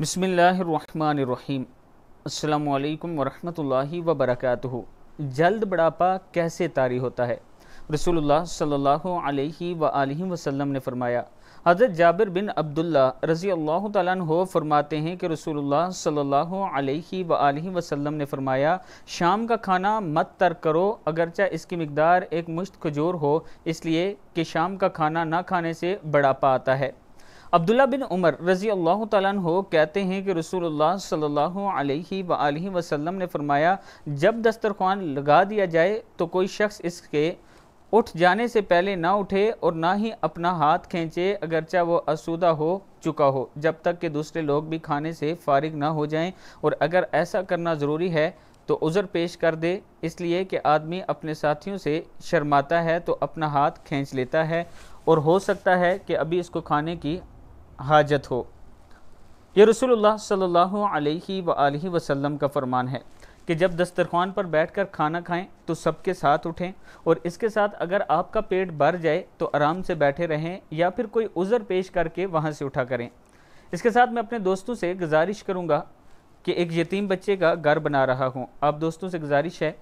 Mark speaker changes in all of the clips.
Speaker 1: بسم اللہ الرحمن الرحیم السلام علیکم ورحمۃ اللہ وبرکاتہ جلد بڑا پا کیسے طاری ہوتا ہے رسول اللہ صلی اللہ علیہ وآلہ وسلم نے فرمایا حضرت جابر بن عبداللہ رضی اللہ تعالیٰ عنہ فرماتے ہیں کہ رسول اللہ صلی اللہ علیہ وآلہ وسلم نے فرمایا شام کا کھانا مت ترک کرو اگرچہ اس کی مقدار ایک مشت کھجور ہو اس لیے کہ شام کا کھانا نہ کھانے سے بڑا پا آتا ہے عبداللہ بن عمر رضی اللہ تعالیٰ عنہ کہتے ہیں کہ رسول اللہ صلی اللہ علیہ وآلہ وسلم نے فرمایا جب دسترخوان لگا دیا جائے تو کوئی شخص اس کے اٹھ جانے سے پہلے نہ اٹھے اور نہ ہی اپنا ہاتھ کھینچے اگرچہ وہ اسودہ ہو چکا ہو جب تک کہ دوسرے لوگ بھی کھانے سے فارغ نہ ہو جائیں اور اگر ایسا کرنا ضروری ہے تو عذر پیش کر دے اس لیے کہ آدمی اپنے ساتھیوں سے شرماتا ہے تو اپنا ہاتھ کھینچ لیتا ہے اور ہو سکتا ہے کہ ابھی اس کو کھانے کی حاجت ہو یہ رسول اللہ صلی اللہ علیہ وآلہ وسلم کا فرمان ہے کہ جب دسترخوان پر بیٹھ کر کھانا کھائیں تو سب کے ساتھ اٹھیں اور اس کے ساتھ اگر آپ کا پیٹ بھر جائے تو آرام سے بیٹھے رہیں یا پھر کوئی عذر پیش کر کے وہاں سے اٹھا کریں اس کے ساتھ میں اپنے دوستوں سے گزارش کروں گا کہ ایک یتیم بچے کا گھر بنا رہا ہوں آپ دوستوں سے گزارش ہے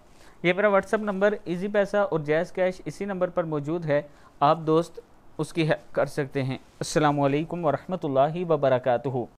Speaker 1: یہ میرا اپ نمبر ایزی پیسہ اور جیز کیش اسی نمبر پر موجود ہے آپ دوست اس کی کر سکتے ہیں السلام علیکم ورحمۃ اللہ وبرکاتہ